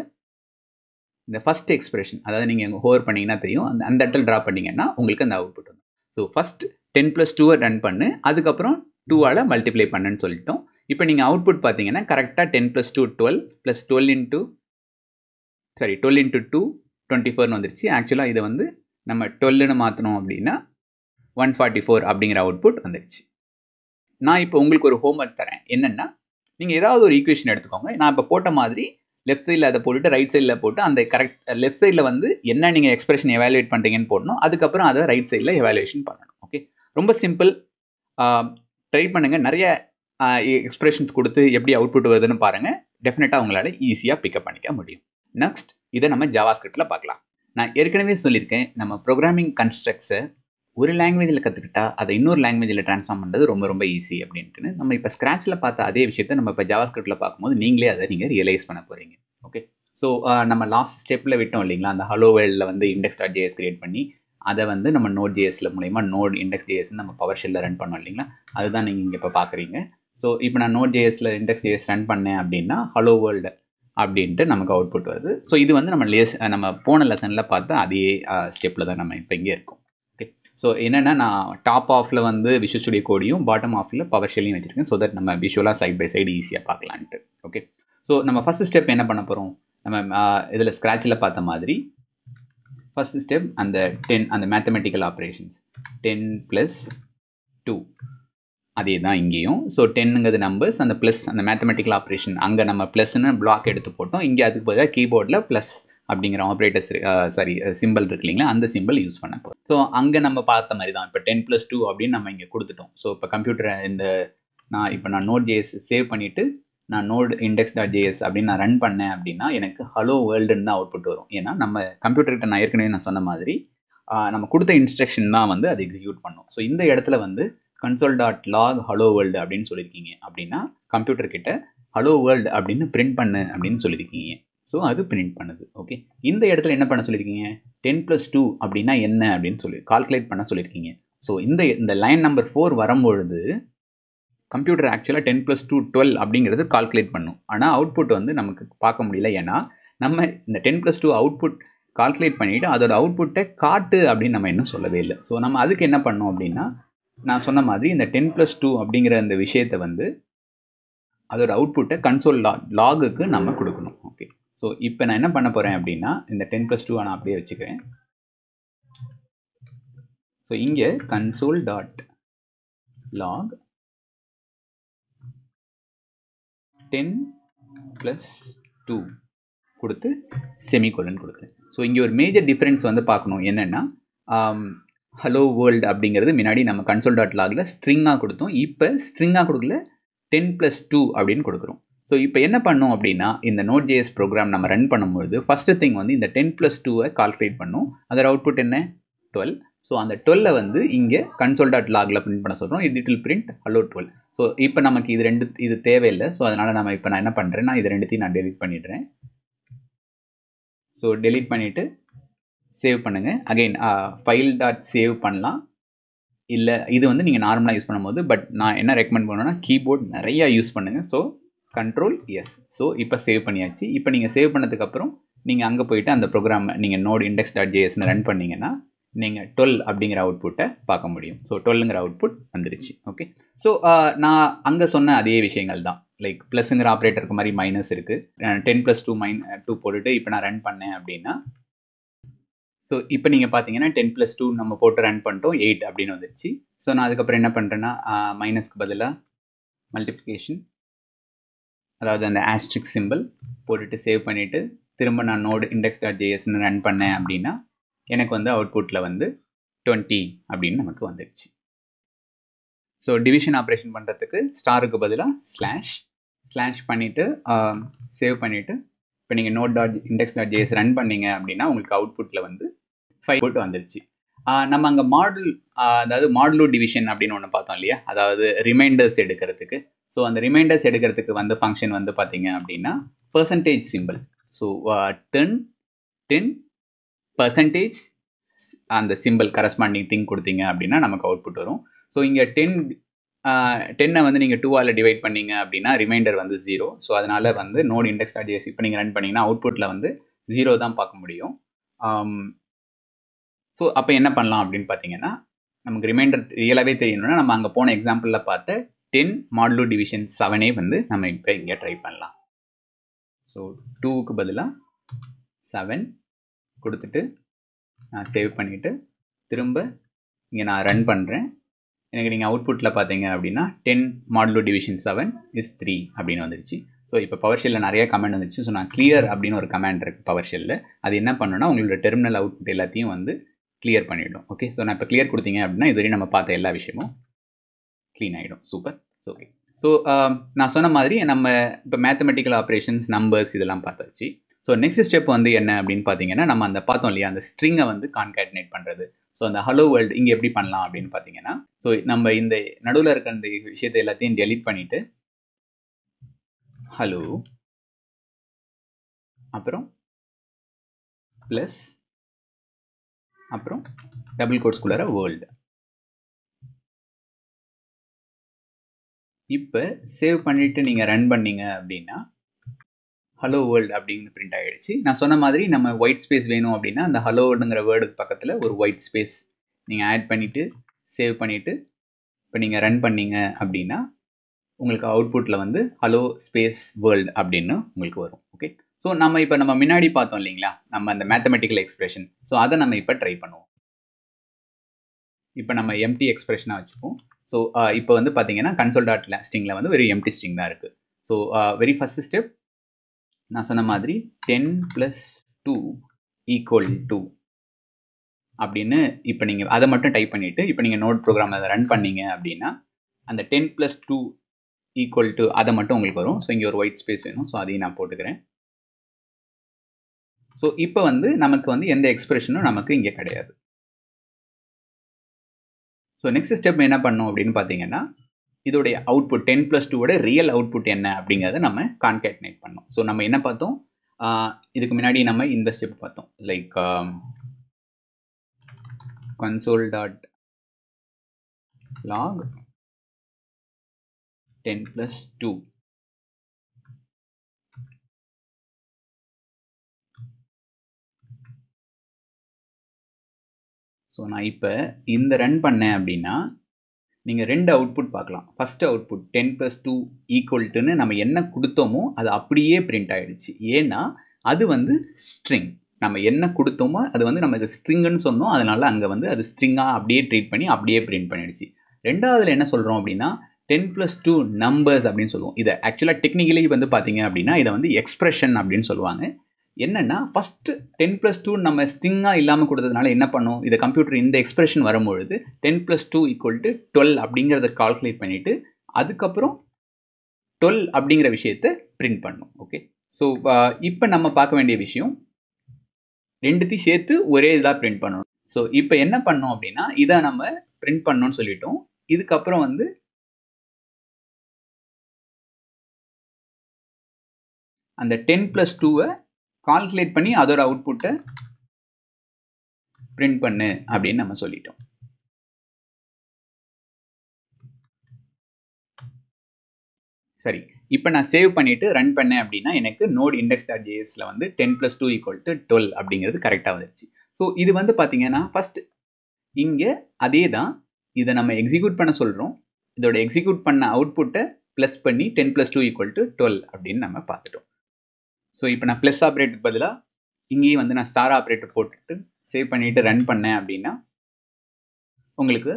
இந்த ஃபஸ்ட் எக்ஸ்பிரஷன் அதாவது நீங்கள் இங்கே ஹோர் பண்ணிங்கன்னா தெரியும் அந்த அந்த இடத்துல ட்ரா பண்ணிங்கன்னா உங்களுக்கு அந்த அவுட் புட் வரும் ஸோ ஃபஸ்ட் டென் ப்ளஸ் டூவை ரன் பண்ணு அதுக்கப்புறம் டூவால் மல்டிப்ளை பண்ணுன்னு சொல்லிட்டோம் இப்போ நீங்கள் அவுட்புட் பார்த்தீங்கன்னா கரெக்டாக ten plus two twelve plus twelve into sorry twelve into two twenty ஃபோர்னு வந்துருச்சு ஆக்சுவலாக இதை வந்து நம்ம டுவெல்னு மாற்றினோம் அப்படின்னா ஒன் ஃபார்ட்டி ஃபோர் அப்படிங்கிற அவுட்புட் வந்துடுச்சு நான் இப்போ உங்களுக்கு ஒரு ஹோம் ஒர்க் தரேன் என்னென்னா நீங்கள் ஏதாவது ஒரு ஈக்குவேஷன் எடுத்துக்கோங்க நான் இப்போ போட்ட மாதிரி லெஃப்ட் சைடில் அதை போட்டுட்டு ரைட் சைடில் போட்டு அந்த கரெக்ட் லெஃப்ட் சைடில் வந்து என்ன நீங்கள் எக்ஸ்பிரஷன் எவாலுவேட் பண்ணுறீங்கன்னு போடணும் அதுக்கப்புறம் அதை ரைட் சைடில் எவாலுவேஷன் பண்ணணும் ஓகே ரொம்ப சிம்பிள் ட்ரை பண்ணுங்கள் நிறைய எக்ஸ்பிரஷன்ஸ் கொடுத்து எப்படி அவுட்புட் வருதுன்னு பாருங்கள் டெஃபினட்டாக உங்களால் ஈஸியாக பிக்கப் பண்ணிக்க முடியும் நெக்ஸ்ட் இதை நம்ம ஜாவாஸ்கிரிப்டில் பார்க்கலாம் நான் ஏற்கனவே சொல்லியிருக்கேன் நம்ம ப்ரோக்ராமிங் கன்ஸ்ட்ரக்ஸை ஒரு லாங்குவேஜில் கற்றுக்கிட்டா அதை இன்னொரு லாங்குவேஜில் ட்ரான்ஸ்ஃபார்ம் பண்ணுறது ரொம்ப ரொம்ப ஈஸி அப்படின்ட்டு நம்ம இப்போ ஸ்க்ராச்சில் பார்த்த அதே விஷயத்தை நம்ம இப்போ ஜாவாஸ்கிரிப்டில் பார்க்கும்போது நீங்களே அதை நீங்கள் ரியலைஸ் பண்ண போகிறீங்க ஓகே ஸோ நம்ம லாஸ்ட் ஸ்டெப்பில் விட்டோம் இல்லைங்களா அந்த ஹலோ வேல்டில் வந்து இண்டெக்ஸ் டாட் ஜேஎஸ் கிரியேட் பண்ணி அதை வந்து நம்ம நோட் ஜேஎஸில் மூலிமா நோட் இண்டெக்ஸ் ஜேஎஸ் நம்ம பவர் ஷெல்லில் ரன் பண்ணோம் இல்லைங்களா அதுதான் நீங்கள் இங்கே இப்போ பார்க்குறீங்க ஸோ இப்போ நான் நோட் ஜேஎஸில் இண்டெக்ஸ் ஜேஎஸ் ரன் பண்ணேன் அப்படின்னா ஹலோ வேர்ல்டு அப்படின்ட்டு நமக்கு அவுட்புட் வருது ஸோ இது வந்து நம்ம லேஸ் நம்ம போன லெசனில் பார்த்தா அதே ஸ்டெப்பில் தான் நம்ம இப்போ இங்கே இருக்கோம் ஓகே ஸோ என்னென்னா நான் டாப் ஆஃபில் வந்து விஷுவல் ஸ்டுடியோ கோடியும் பாட்டம் ஆஃபில் பவர் ஷெல்லையும் வச்சுருக்கேன் ஸோ தட் நம்ம விஷுவலாக சைட் பை சைடு ஈஸியாக பார்க்கலான்ட்டு ஓகே ஸோ நம்ம ஃபஸ்ட் ஸ்டெப் என்ன பண்ண போகிறோம் நம்ம இதில் ஸ்க்ராச்சில் பார்த்த மாதிரி ஃபஸ்ட் ஸ்டெப் அந்த டென் அந்த mathematical operations ten plus two அதே தான் இங்கேயும் ஸோ டென்னுங்கிறது நம்பர்ஸ் அந்த ப்ளஸ் அந்த மேத்தமெட்டிக்கல் ஆப்ரேஷன் அங்கே நம்ம ப்ளஸ்ன்னு பிளாக் எடுத்து போட்டோம் இங்கே அதுக்கு பதிலாக கீபோர்டில் ப்ளஸ் அப்படிங்கிற ஆப்ரேட்டர்ஸ் சாரி சிம்பிள் இருக்கு இல்லைங்களா அந்த சிம்பிள் யூஸ் பண்ண போகிறோம் ஸோ அங்கே நம்ம பார்த்த மாதிரி தான் இப்போ டென் ப்ளஸ் டூ அப்படின்னு நம்ம இங்கே கொடுத்துட்டோம் ஸோ இப்போ கம்ப்யூட்டர் இந்த நான் இப்போ நான் நோட் ஜேஎஸ் சேவ் பண்ணிவிட்டு நான் நோட் இண்டெக்ஸ் டாட் ஜேஎஸ் அப்படின்னு நான் ரன் பண்ணேன் அப்படின்னா எனக்கு ஹலோ வேர்ல்டுன்னு தான் அவுட்புட் வரும் ஏன்னா நம்ம கம்ப்யூட்டர்கிட்ட நான் ஏற்கனவே நான் சொன்ன மாதிரி நம்ம கொடுத்த இன்ஸ்ட்ரக்ஷன் தான் வந்து அது எக்ஸிக்யூட் பண்ணும் ஸோ இந்த இடத்துல வந்து console dot log hello world அப்படின்னு சொல்லியிருக்கீங்க அப்படின்னா கம்ப்யூட்டர் கிட்ட ஹலோ வேர்ல்டு அப்படின்னு பிரிண்ட் பண்ணு அப்படின்னு சொல்லியிருக்கீங்க ஸோ அது பிரிண்ட் பண்ணுது ஓகே இந்த இடத்துல என்ன பண்ண சொல்லியிருக்கீங்க டென் ப்ளஸ் டூ அப்படின்னா என்ன அப்படின்னு சொல்லி கால்குலேட் பண்ண சொல்லியிருக்கீங்க ஸோ இந்த இந்த லைன் நம்பர் ஃபோர் வரும்பொழுது கம்ப்யூட்டர் ஆக்சுவலாக டென் ப்ளஸ் டூ டுவெல் அப்படிங்கிறது கால்குலேட் பண்ணும் ஆனால் அவுட்புட் வந்து நமக்கு பார்க்க முடியல ஏன்னா நம்ம இந்த ten plus two output calculate பண்ணிவிட்டு அதோட அவுட்புட்டை காட்டு அப்படின்னு நம்ம இன்னும் சொல்லவே இல்லை ஸோ நம்ம அதுக்கு என்ன பண்ணோம் அப்படின்னா நான் சொன்ன மாதிரி இந்த டென் ப்ளஸ் டூ அப்படிங்கிற இந்த விஷயத்தை வந்து அதோட அவுட்புட்டை கன்சோல் லா லாகுக்கு நம்ம கொடுக்கணும் ஓகே ஸோ இப்போ நான் என்ன பண்ண போகிறேன் அப்படின்னா இந்த டென் ப்ளஸ் டூ நான் அப்படியே வச்சுக்கிறேன் ஸோ இங்கே console dot log ten plus two கொடுத்து செமிகோலன் கொடுக்குறேன் ஸோ இங்கே ஒரு மேஜர் டிஃப்ரென்ஸ் வந்து பார்க்கணும் என்னென்னா um, ஹலோ வேர்ல்டு அப்படிங்கிறது முன்னாடி நம்ம கன்சோல் டாட் லாகில் ஸ்ட்ரிங்காக கொடுத்தோம் இப்போ ஸ்ட்ரிங்காக கொடுக்கல டென் ப்ளஸ் டூ அப்படின்னு கொடுக்குறோம் ஸோ இப்போ என்ன பண்ணோம் அப்படின்னா இந்த நோட் ஜேஎஸ் ப்ரோக்ராம் நம்ம ரன் பண்ணும்போது ஃபஸ்ட்டு திங் வந்து இந்த டென் ப்ளஸ் டூவை கால்குலேட் பண்ணும் அதோட அவுட்புட் என்ன டுவெல் ஸோ அந்த டுவெல்ல வந்து இங்கே கன்சோல் டாட் லாகில் ப்ரிண்ட் பண்ண சொல்கிறோம் it it print hello twelve so இப்போ நமக்கு இது ரெண்டு இது தேவையில்லை ஸோ அதனால் நம்ம இப்போ நான் என்ன பண்ணுறேன் நான் இது ரெண்டுத்தையும் நான் டெலிட் பண்ணிடுறேன் ஸோ டெலிட் பண்ணிவிட்டு சேவ் பண்ணுங்கள் அகெயின் ஃபைல் டாட் சேவ் பண்ணலாம் இல்லை இது வந்து நீங்கள் நார்மலாக யூஸ் பண்ணும்போது பட் நான் என்ன ரெக்கமெண்ட் பண்ணுவேன்னா கீபோர்ட் நிறையா யூஸ் பண்ணுங்கள் ஸோ கண்ட்ரோல் எஸ் ஸோ இப்போ சேவ் பண்ணியாச்சு இப்போ நீங்கள் சேவ் பண்ணதுக்கப்புறம் நீங்கள் அங்கே போயிட்டு அந்த ப்ரோக்ராம் நீங்கள் நோட் இண்டெக்ஸ் டாட் ஜேஎஸ்னு ரன் பண்ணிங்கன்னா நீங்கள் டுவெல் அப்படிங்கிற அவுட்புட்டை பார்க்க முடியும் ஸோ டுவெல்ங்கிற அவுட்புட் வந்துடுச்சு ஓகே ஸோ நான் அங்கே சொன்ன அதே விஷயங்கள் தான் லைக் ப்ளஸ்ங்கிற ஆப்ரேட்டருக்கு மாதிரி மைனஸ் இருக்குது ten plus two mine two போட்டுட்டு இப்போ நான் ரன் பண்ணேன் அப்படின்னா ஸோ இப்போ நீங்கள் பார்த்தீங்கன்னா டென் ப்ளஸ் டூ நம்ம போட்டு ரன் பண்ணிட்டோம் எயிட் அப்படின்னு வந்துருச்சு ஸோ நான் அதுக்கப்புறம் என்ன பண்ணுறேன்னா மைனஸ்க்கு பதிலாக மல்டிப்ளிகேஷன் அதாவது அந்த ஆஸ்ட்ரிக் சிம்பிள் போட்டுட்டு சேவ் பண்ணிவிட்டு திரும்ப நான் நோடு இண்டெக்ஸ் டாட் ஜேஎஸ்னு ரன் பண்ணேன் அப்படின்னா எனக்கு வந்து அவுட்புட்டில் வந்து டுவெண்ட்டி அப்படின்னு நமக்கு வந்துடுச்சு ஸோ டிவிஷன் ஆப்ரேஷன் பண்ணுறதுக்கு ஸ்டாருக்கு பதிலாக ஸ்லாஷ் ஸ்லாஷ் பண்ணிவிட்டு சேவ் பண்ணிவிட்டு இப்போ நீங்கள் node dot index dot JS run பண்ணீங்க அப்படின்னா உங்களுக்கு அவுட்புட்டில் வந்து ஃபைவ் போட்டு வந்துருச்சு நம்ம அங்கே மாடல் அதாவது மாடலூ டிவிஷன் அப்படின்னு ஒன்று பார்த்தோம் இல்லையா அதாவது ரிமைண்டர்ஸ் எடுக்கிறதுக்கு ஸோ அந்த ரிமைண்டர்ஸ் எடுக்கிறதுக்கு வந்து ஃபங்க்ஷன் வந்து பார்த்தீங்க அப்படின்னா percentage simple so ten ten percentage அந்த சிம்பிள் கரஸ்பாண்டிங் திங் கொடுத்தீங்க அப்படின்னா நமக்கு அவுட்புட் வரும் ஸோ இங்கே டென் டென்னை வந்து நீங்கள் டூவால் டிவைட் பண்ணீங்க அப்படின்னா ரிமைண்டர் வந்து ஜீரோ ஸோ அதனால் வந்து நோட் இண்டெக்ஸ் டாட் இப்போ நீங்கள் ரன் பண்ணிங்கன்னா அவுட்புட்டில் வந்து ஜீரோ தான் பார்க்க முடியும் ஸோ அப்போ என்ன பண்ணலாம் அப்படின்னு பார்த்தீங்கன்னா நமக்கு ரிமைண்டர் ரியலாகவே தெரியணும்னா நம்ம அங்கே போன எக்ஸாம்பிளில் பார்த்த டென் மாடலு டிவிஷன் செவனே வந்து நம்ம இப்போ இங்கே ட்ரை பண்ணலாம் ஸோ டூவுக்கு பதிலாக செவன் கொடுத்துட்டு நான் சேவ் பண்ணிவிட்டு திரும்ப இங்கே நான் ரன் பண்ணுறேன் எனக்கு நீங்கள் அவுட்புட்டில் பார்த்தீங்க அப்படின்னா ten modulo division seven is three அப்படின்னு வந்துருச்சு ஸோ இப்போ பவர் ஷெல்லில் நிறைய கமெண்ட் வந்துச்சு ஸோ நான் கிளியர் அப்படின்னு ஒரு கமெண்ட் இருக்குது பவர் ஷெல்லில் அது என்ன பண்ணுன்னா உங்களோட டெர்மினல் அவுட்புட் எல்லாத்தையும் வந்து கிளியர் பண்ணிவிடும் ஓகே ஸோ நான் இப்போ கிளியர் கொடுத்தீங்க அப்படின்னா இதுவரையும் நம்ம பார்த்த எல்லா விஷயமும் க்ளீன் ஆகிடும் சூப்பர் ஸோ ஓகே ஸோ நான் சொன்ன மாதிரி நம்ம இப்போ மேத்தமெட்டிக்கல் ஆப்ரேஷன்ஸ் நம்பர்ஸ் இதெல்லாம் பார்த்தாச்சு ஸோ நெக்ஸ்ட் ஸ்டெப் வந்து என்ன அப்படின்னு பார்த்தீங்கன்னா நம்ம அந்த பார்த்தோம் இல்லையா அந்த ஸ்ட்ரிங்கை வந்து கான்கார்டினேட் பண்ணுறது ஸோ அந்த ஹலோ வேர்ல்டு இங்கே எப்படி பண்ணலாம் அப்படின்னு பார்த்தீங்கன்னா ஸோ நம்ம இந்த நடுவில் இருக்கிற இந்த விஷயத்தை எல்லாத்தையும் டெலிட் பண்ணிவிட்டு ஹலோ அப்புறம் ப்ளஸ் அப்புறம் டபுள் கோட்ஸ்குள்ளார வேர்ல்டு இப்போ சேவ் பண்ணிவிட்டு நீங்கள் ரன் பண்ணீங்க அப்படின்னா ஹலோ வேர்ல்டு அப்படின்னு பிரிண்ட் ஆகிடுச்சு நான் சொன்ன மாதிரி நம்ம ஒயிட் ஸ்பேஸ் வேணும் அப்படின்னா அந்த ஹலோ வேர்டுங்கிற வேர்டுக்கு பக்கத்தில் ஒரு ஒயிட் ஸ்பேஸ் நீங்கள் ஆட் பண்ணிவிட்டு சேவ் பண்ணிவிட்டு இப்போ நீங்கள் ரன் பண்ணீங்க அப்படின்னா உங்களுக்கு அவுட்புட்டில் வந்து ஹலோ ஸ்பேஸ் வேர்ல்டு அப்படின்னு உங்களுக்கு வரும் ஓகே ஸோ நம்ம இப்போ நம்ம முன்னாடி பார்த்தோம் இல்லைங்களா நம்ம அந்த மேத்தமெட்டிக்கல் எக்ஸ்பிரஷன் ஸோ அதை நம்ம இப்போ ட்ரை பண்ணுவோம் இப்போ நம்ம எம்டி எக்ஸ்பிரஷனாக வச்சுப்போம் ஸோ இப்போ வந்து பார்த்தீங்கன்னா கன்சோல் டாட் ஸ்ட்ரிங்கில் வந்து வெரி எம்டி ஸ்ட்ரிங் தான் இருக்குது ஸோ வெரி ஃபஸ்ட் ஸ்டெப் நான் சொன்ன மாதிரி ten plus two equal to அப்படின்னு இப்போ நீங்கள் அதை மட்டும் டைப் பண்ணிவிட்டு இப்போ நீங்கள் நோட் ப்ரோக்ராம் அதை ரன் பண்ணீங்க அப்படின்னா அந்த ten plus two equal to அதை மட்டும் உங்களுக்கு வரும் ஸோ இங்கே ஒரு ஒயிட் ஸ்பேஸ் வேணும் ஸோ அதையும் நான் போட்டுக்கிறேன் ஸோ இப்போ வந்து நமக்கு வந்து எந்த எக்ஸ்பிரஷனும் நமக்கு இங்கே கிடையாது ஸோ நெக்ஸ்ட் ஸ்டெப் என்ன பண்ணோம் அப்படின்னு பார்த்தீங்கன்னா இதோடைய அவுட்புட் டென் ப்ளஸ் டூவோட ரியல் அவுட்புட் என்ன அப்படிங்கிறத நம்ம கான்கேட்னேட் பண்ணோம் ஸோ நம்ம என்ன பார்த்தோம் இதுக்கு முன்னாடி நம்ம um, இந்த ஸ்டெப் பார்த்தோம் like console dot log ten plus two so நான் இப்போ இந்த ரன் பண்ணேன் அப்படின்னா நீங்கள் ரெண்டு அவுட்புட் பார்க்கலாம் first output ten plus two ஈக்குவல்ட்டுன்னு நம்ம என்ன கொடுத்தோமோ அது அப்படியே பிரிண்ட் ஆகிடுச்சு ஏன்னா அது வந்து ஸ்ட்ரிங் நம்ம என்ன கொடுத்தோமோ அது வந்து நம்ம இது ஸ்ட்ரிங்குன்னு சொன்னோம் அதனால் அங்கே வந்து அது ஸ்ட்ரிங்காக அப்படியே ட்ரீட் பண்ணி அப்படியே பிரிண்ட் பண்ணிடுச்சு ரெண்டாவதுல என்ன சொல்கிறோம் அப்படின்னா டென் ப்ளஸ் டூ நம்பர்ஸ் அப்படின்னு சொல்லுவோம் இதை ஆக்சுவலாக டெக்னிக்கலி வந்து பார்த்தீங்க அப்படின்னா இதை வந்து எக்ஸ்ப்ரெஷன் அப்படின்னு சொல்லுவாங்க என்னென்னா ஃபஸ்ட்டு டென் ப்ளஸ் டூ நம்ம ஸ்ட்ரிங்காக இல்லாமல் கொடுத்ததுனால என்ன பண்ணும் இதை கம்ப்யூட்டர் இந்த எக்ஸ்பிரஷன் வரும்பொழுது ten plus two equal to twelve அப்படிங்கிறத கால்குலேட் பண்ணிவிட்டு அதுக்கப்புறம் டுவெல் அப்படிங்கிற விஷயத்த பிரிண்ட் பண்ணும் ஓகே ஸோ இப்போ நம்ம பார்க்க வேண்டிய விஷயம் ரெண்டுத்தையும் சேர்த்து ஒரே இதாக பிரிண்ட் பண்ணணும் ஸோ இப்போ என்ன பண்ணோம் அப்படின்னா இதை நம்ம பிரிண்ட் பண்ணோன்னு சொல்லிட்டோம் இதுக்கப்புறம் வந்து அந்த டென் ப்ளஸ் டூவை கால்குலேட் பண்ணி அதோட அவுட்புட்டை பிரிண்ட் பண்ணு அப்படின்னு நம்ம சொல்லிட்டோம் சரி இப்போ நான் சேவ் பண்ணிவிட்டு ரன் பண்ணேன் அப்படின்னா எனக்கு நோட் இண்டெக்ஸ் டாட் ஜேஎஸில் வந்து ten plus two equal to twelve அப்படிங்கிறது கரெக்டாக வந்துருச்சு ஸோ இது வந்து பார்த்தீங்கன்னா ஃபஸ்ட் இங்கே அதே தான் இதை நம்ம எக்ஸிக்யூட் பண்ண சொல்கிறோம் இதோட எக்ஸிக்யூட் பண்ண அவுட்புட்டை ப்ளஸ் பண்ணி ten plus two equal to twelve அப்படின்னு நம்ம பார்த்துட்டோம் ஸோ இப்போ நான் ப்ளஸ் ஆப்ரேட்டர் பதிலாக இங்கேயும் வந்து நான் ஸ்டார் ஆப்ரேட்டர் போட்டுட்டு சேவ் பண்ணிவிட்டு ரன் பண்ணேன் அப்படின்னா உங்களுக்கு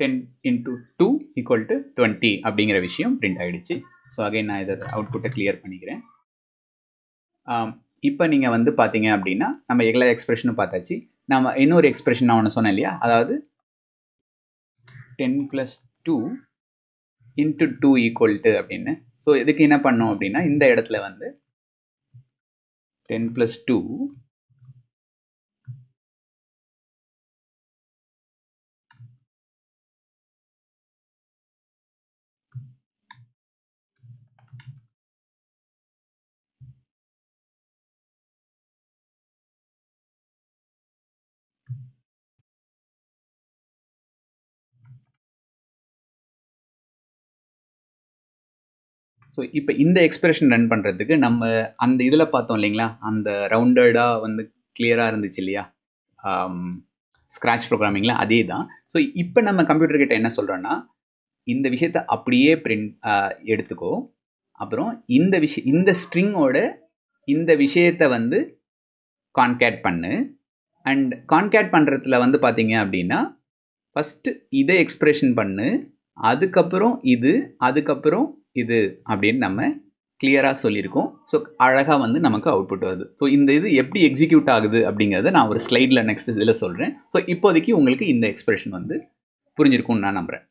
ten into two equal to twenty அப்படிங்கிற விஷயம் பிரிண்ட் ஆகிடுச்சு ஸோ அகைன் நான் இதை அவுட்புட்டை கிளியர் பண்ணிக்கிறேன் இப்போ நீங்கள் வந்து பார்த்தீங்க அப்படின்னா நம்ம எல்லா எக்ஸ்ப்ரெஷனும் பார்த்தாச்சு நம்ம இன்னொரு எக்ஸ்ப்ரெஷன் நான் ஒன்று சொன்னேன் இல்லையா அதாவது ten plus two into two equal to அப்படின்னு ஸோ இதுக்கு என்ன பண்ணோம் அப்படின்னா இந்த இடத்துல வந்து 10 plus 2 ஸோ இப்போ இந்த எக்ஸ்பிரஷன் ரன் பண்ணுறதுக்கு நம்ம அந்த இதில் பார்த்தோம் இல்லைங்களா அந்த ரவுண்டர்டாக வந்து கிளியராக இருந்துச்சு இல்லையா ஸ்க்ராட்ச் ப்ரோக்ராமிங்கில் அதே தான் ஸோ இப்போ நம்ம கம்ப்யூட்டர்கிட்ட என்ன சொல்கிறோன்னா இந்த விஷயத்த அப்படியே பிரிண்ட் எடுத்துக்கோ அப்புறம் இந்த விஷய இந்த ஸ்ட்ரிங்கோட இந்த விஷயத்தை வந்து கான்கேட் பண்ணு அண்ட் கான்கேட் பண்ணுறதுல வந்து பார்த்தீங்க அப்படின்னா ஃபஸ்ட்டு இதை எக்ஸ்ப்ரெஷன் பண்ணு அதுக்கப்புறம் இது அதுக்கப்புறம் இது அப்படின்னு நம்ம கிளியராக சொல்லியிருக்கோம் ஸோ அழகாக வந்து நமக்கு அவுட்புட் வருது ஸோ இந்த இது எப்படி எக்ஸிக்யூட் ஆகுது அப்படிங்கிறத நான் ஒரு ஸ்லைடில் நெக்ஸ்ட் இதில் சொல்கிறேன் ஸோ இப்போதைக்கு உங்களுக்கு இந்த எக்ஸ்பிரஷன் வந்து புரிஞ்சிருக்கும்னு நான் நம்புகிறேன்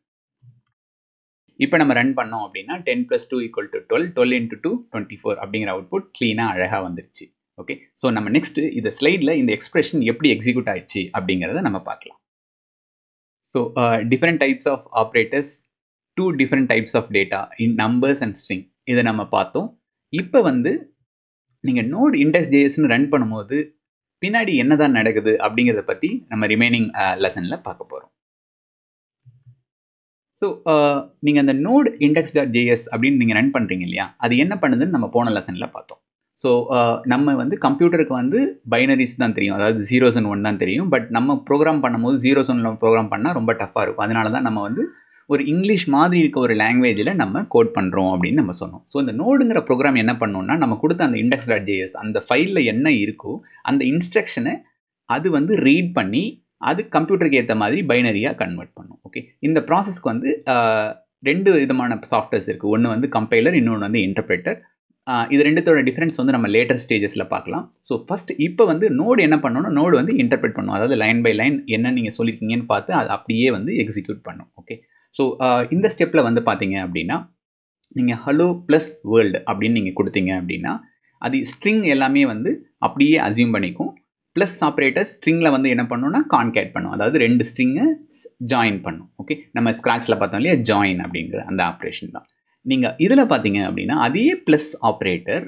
இப்போ நம்ம ரன் பண்ணோம் அப்படின்னா ten plus two equal to twelve twelve into two twenty four அப்படிங்கிற அவுட் புட் க்ளீனாக அழகாக வந்துருச்சு ஓகே ஸோ நம்ம நெக்ஸ்ட்டு இந்த ஸ்லைடில் இந்த எக்ஸ்பிரஷன் எப்படி எக்ஸிக்யூட் ஆயிடுச்சு அப்படிங்கிறத நம்ம பார்க்கலாம் so different types of operators two different types of data in numbers and string இதை நம்ம பார்த்தோம் இப்போ வந்து நீங்கள் நோட் இண்டெக்ஸ் ஜேஎஸ்னு ரன் பண்ணும்போது பின்னாடி என்ன தான் நடக்குது அப்படிங்கிறத பற்றி நம்ம ரிமைனிங் uh, லெசனில் பார்க்க போகிறோம் ஸோ uh, நீங்கள் அந்த நோட் இண்டெக்ஸ் டாட் ஜேஎஸ் அப்படின்னு நீங்கள் ரன் பண்ணுறீங்க இல்லையா அது என்ன பண்ணுதுன்னு நம்ம போன லெசனில் பார்த்தோம் ஸோ uh, நம்ம வந்து கம்ப்யூட்டருக்கு வந்து பைனரிஸ் தான் தெரியும் அதாவது ஜீரோ ஒன் ஒன் தான் தெரியும் பட் நம்ம ப்ரோக்ராம் பண்ணும்போது ஜீரோ ஒன்னில் ப்ரோக்ராம் பண்ணால் ரொம்ப டஃப்பாக இருக்கும் அதனால தான் நம்ம வந்து ஒரு இங்கிலீஷ் மாதிரி இருக்க ஒரு லாங்குவேஜில் நம்ம கோட் பண்ணுறோம் அப்படின்னு நம்ம சொன்னோம் ஸோ இந்த நோடுங்கிற ப்ரோக்ராம் என்ன பண்ணோம்னா நம்ம கொடுத்த அந்த இண்டெக்ஸ் டாட் ஜேஎஸ் அந்த ஃபைலில் என்ன இருக்கோ அந்த இன்ஸ்ட்ரக்ஷனை அது வந்து ரீட் பண்ணி அது கம்ப்யூட்டருக்கு ஏற்ற மாதிரி பைனரியாக கன்வெர்ட் பண்ணும் ஓகே இந்த ப்ராசஸ்க்கு வந்து ரெண்டு விதமான சாஃப்ட்வேர்ஸ் இருக்குது ஒன்று வந்து கம்பைலர் இன்னொன்று வந்து இன்டர்பிரேட்டர் இது ரெண்டுத்தோட டிஃப்ரென்ஸ் வந்து நம்ம லேட்டர் ஸ்டேஜஸில் பார்க்கலாம் ஸோ ஃபஸ்ட் இப்போ வந்து நோடு என்ன பண்ணோன்னா நோடு வந்து இன்டர்பிரேட் பண்ணும் அதாவது லைன் பை லைன் என்ன நீங்கள் சொல்லியிருக்கீங்கன்னு பார்த்து அது அப்படியே வந்து எக்ஸிக்யூட் பண்ணும் ஓகே ஸோ uh, இந்த ஸ்டெப்பில் வந்து பார்த்தீங்க அப்படின்னா நீங்கள் ஹலோ ப்ளஸ் வேர்ல்டு அப்படின்னு நீங்கள் கொடுத்தீங்க அப்படின்னா அது ஸ்ட்ரிங் எல்லாமே வந்து அப்படியே அசியூம் பண்ணிக்கும் ப்ளஸ் ஆப்ரேட்டர் ஸ்ட்ரிங்கில் வந்து என்ன பண்ணோன்னா கான்கேட் பண்ணும் அதாவது ரெண்டு ஸ்ட்ரிங்கை ஜாயின் பண்ணும் ஓகே நம்ம ஸ்க்ராட்ச்சில் பார்த்தோம் இல்லையா ஜாயின் அப்படிங்கிற அந்த ஆப்ரேஷன் தான் நீங்கள் இதில் பார்த்தீங்க அப்படின்னா அதே ப்ளஸ் ஆப்ரேட்டர்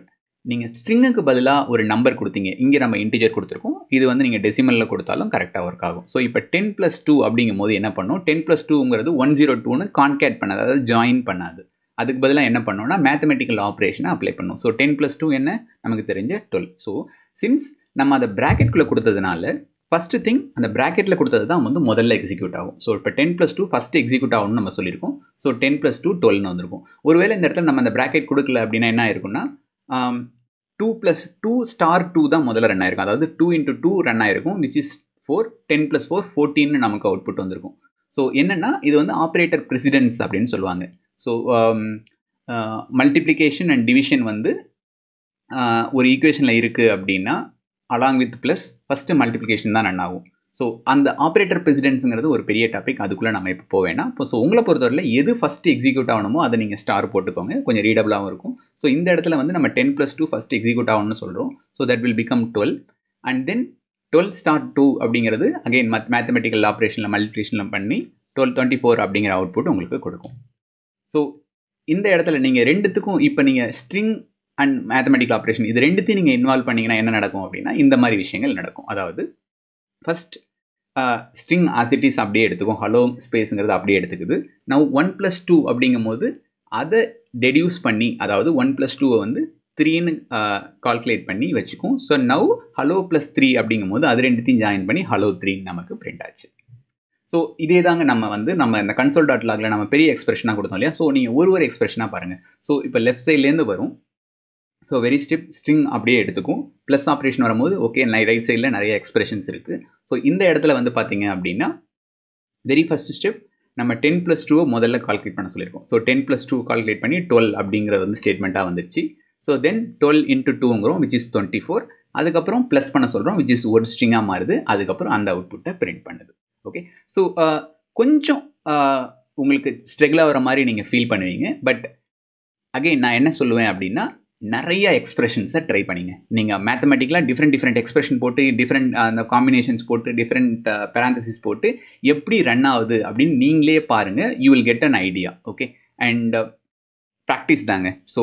நீங்கள் ஸ்ட்ரிங்குக்கு பதிலாக ஒரு நம்பர் கொடுத்தீங்க இங்கே நம்ம இன்டிஜர் கொடுத்துருக்கோம் இது வந்து நீங்கள் டெசிமலில் கொடுத்தாலும் கரெக்டாக ஒர்க் ஆகும் ஸோ இப்போ டென் ப்ளஸ் டூ அப்படிங்கும் போது என்ன பண்ணும் டென் ப்ளஸ் டூங்கிறது ஒன் ஜீரோ டூன்னு கான்கேட் பண்ணாது அதாவது ஜாயின் பண்ணாது அதுக்கு பதிலாக என்ன பண்ணோம்னா மேத்தமெட்டிக்கல் ஆப்ரேஷனை அப்ளை பண்ணும் ஸோ டென் ப்ளஸ் டூ என்ன நமக்கு தெரிஞ்ச டுவெல் ஸோ சின்ஸ் நம்ம அதை ப்ராக்கெட்குள்ளே கொடுத்ததுனால ஃபஸ்ட்டு திங் அந்த ப்ராக்கெட்டில் கொடுத்தது தான் வந்து முதல்ல எக்ஸிக்யூட் ஆகும் ஸோ இப்போ ten plus two first execute ஆகும்னு நம்ம சொல்லியிருக்கோம் ஸோ டென் ப்ளஸ் டூ டுவெல்னு வந்திருக்கும் ஒருவேளை இந்த இடத்துல நம்ம அந்த ப்ராக்கெட் கொடுக்கல அப்படின்னா என்ன இருக்குன்னா two plus two star two தான் முதல்ல ரன் ஆயிருக்கும் அதாவது டூ இன்ட்டு டூ ரன் ஆயிருக்கும் which is four ten plus four ஃபோர்டீன்னு நமக்கு புட் வந்திருக்கும் ஸோ என்னென்னா இது வந்து ஆப்ரேட்டர் ப்ரெசிடென்ஸ் அப்படின்னு சொல்லுவாங்க ஸோ மல்டிப்ளிகேஷன் அண்ட் டிவிஷன் வந்து uh, ஒரு ஈக்குவேஷனில் இருக்குது அப்படின்னா along with plus first multiplication தான் ரன் ஆகும் ஸோ அந்த ஆப்ரேட்டர் ப்ரெசிடென்ட்ஸுங்கிறது ஒரு பெரிய டாபிக் அதுக்குள்ளே நம்ம இப்போ போவேன்னா இப்போ ஸோ உங்களை பொறுத்தவரையில் எது ஃபஸ்ட்டு எக்ஸிக்யூட் ஆகணுமோ அதை நீங்கள் ஸ்டார் போட்டுக்கோங்க கொஞ்சம் ரீடபுளாகவும் இருக்கும் ஸோ இந்த இடத்துல வந்து நம்ம ten plus two first execute ஆகணும்னு சொல்கிறோம் so that will become twelve and then twelve star two அப்படிங்கிறது அகெயின் மத் மேத்தமெட்டிக்கல் ஆப்ரேஷனில் மல்டிஷனில் பண்ணி டுவெல் டுவெண்ட்டி ஃபோர் அப்படிங்கிற அவுட்புட் உங்களுக்கு கொடுக்கும் ஸோ இந்த இடத்துல நீங்கள் ரெண்டுத்துக்கும் இப்போ நீங்கள் ஸ்ட்ரிங் அண்ட் மேத்தமெட்டிக்கல் ஆப்ரேஷன் இது ரெண்டுத்தையும் நீங்கள் இன்வால்வ் பண்ணிங்கன்னா என்ன நடக்கும் அப்படின்னா இந்த மாதிரி விஷயங்கள் நடக்கும் அதாவது ஃபஸ்ட் ஸ்ட்ரிங் ஆசிட்டிஸ் அப்படியே எடுத்துக்கும் ஹலோ ஸ்பேஸுங்கிறது அப்படியே எடுத்துக்குது நான் ஒன் ப்ளஸ் டூ அப்படிங்கும் போது அதை டெடியூஸ் பண்ணி அதாவது ஒன் ப்ளஸ் டூவை வந்து த்ரீன்னு கால்குலேட் பண்ணி வச்சுக்கும் so now hello plus three அப்படிங்கும் போது அது ரெண்டுத்தையும் ஜாயின் பண்ணி ஹலோ த்ரீன்னு நமக்கு பிரிண்ட் ஆச்சு ஸோ இதே தாங்க நம்ம வந்து நம்ம இந்த கன்சோல் டாட் லாகில் நம்ம பெரிய எக்ஸ்பிரஷனாக கொடுத்தோம் இல்லையா ஸோ நீங்கள் ஒரு ஒரு எக்ஸ்பிரஷனாக பாருங்கள் ஸோ இப்போ லெஃப்ட் சைட்லேருந்து வரும் ஸோ வெரி ஸ்டிப் ஸ்ட்ரிங் அப்படியே எடுத்துக்கும் ப்ளஸ் ஆப்ரேஷன் வரும்போது ஓகே நை ரைட் சைடில் நிறைய எக்ஸ்பிரஷன்ஸ் இருக்குது ஸோ இந்த இடத்துல வந்து பார்த்தீங்க அப்படின்னா வெரி ஃபஸ்ட் ஸ்டெப் நம்ம டென் ப்ளஸ் டூவை முதல்ல கால்குலேட் பண்ண சொல்லியிருக்கோம் so ten plus two calculate பண்ணி டுவெல் அப்படிங்கிறது வந்து ஸ்டேட்மெண்ட்டாக வந்துச்சு ஸோ தென் டுவெல் இன்ட்டு டூங்கிறோம் விச் இஸ் டுவெண்ட்டி ஃபோர் அதுக்கப்புறம் ப்ளஸ் பண்ண சொல்கிறோம் விச் இஸ் ஒரு ஸ்ட்ரிங்காக மாறுது அதுக்கப்புறம் அந்த அவுட்புட்டை ப்ரிண்ட் பண்ணுது ஓகே ஸோ கொஞ்சம் உங்களுக்கு ஸ்ட்ரகிள் ஆகிற மாதிரி நீங்கள் ஃபீல் பண்ணுவீங்க பட் அகெயின் நான் என்ன சொல்லுவேன் அப்படின்னா நிறைய எக்ஸ்ப்ரெஷன்ஸை ட்ரை பண்ணிங்க நீங்கள் மேத்தமெட்டிக்கலாக டிஃப்ரெண்ட் டிஃப்ரெண்ட் எக்ஸ்ப்ரெஷன் போட்டு டிஃப்ரெண்ட் அந்த காம்பினேஷன்ஸ் போட்டு டிஃப்ரெண்ட் பேராந்தசிஸ் போட்டு எப்படி ரன் ஆகுது அப்படின்னு நீங்களே பாருங்கள் you will get an idea okay and practice தாங்க ஸோ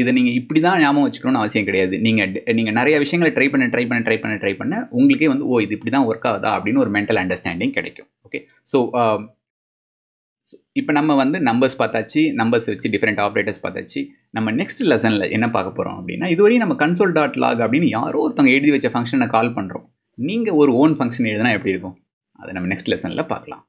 இதை நீங்கள் இப்படி தான் ஞாபகம் வச்சுக்கணும்னு அவசியம் கிடையாது நீங்கள் நீங்கள் நிறைய விஷயங்களை ட்ரை பண்ண ட்ரை பண்ண ட்ரை பண்ண ட்ரை பண்ண உங்களுக்கே வந்து ஓ இது இப்படி தான் ஒர்க் ஆகுதா அப்படின்னு ஒரு மென்டல் அண்டர்ஸ்டாண்டிங் கிடைக்கும் ஓகே ஸோ இப்போ நம்ம வந்து நம்பர்ஸ் பார்த்தாச்சு நம்பர்ஸ் வச்சு டிஃப்ரெண்ட் ஆப்ரேட்டர்ஸ் பார்த்தாச்சு நம்ம நெக்ஸ்ட் லெசனில் என்ன பார்க்க போகிறோம் அப்படின்னா இதுவரை நம்ம கன்சோல் டாட் லாக் அப்படின்னு யாரோ ஒருத்தவங்க எழுதி வச்ச ஃபங்க்ஷனை கால் பண்ணுறோம் நீங்கள் ஒரு ஓன் ஃபங்க்ஷன் எழுதினா எப்படி இருக்கும் அதை நம்ம நெக்ஸ்ட் லெசனில் பார்க்கலாம்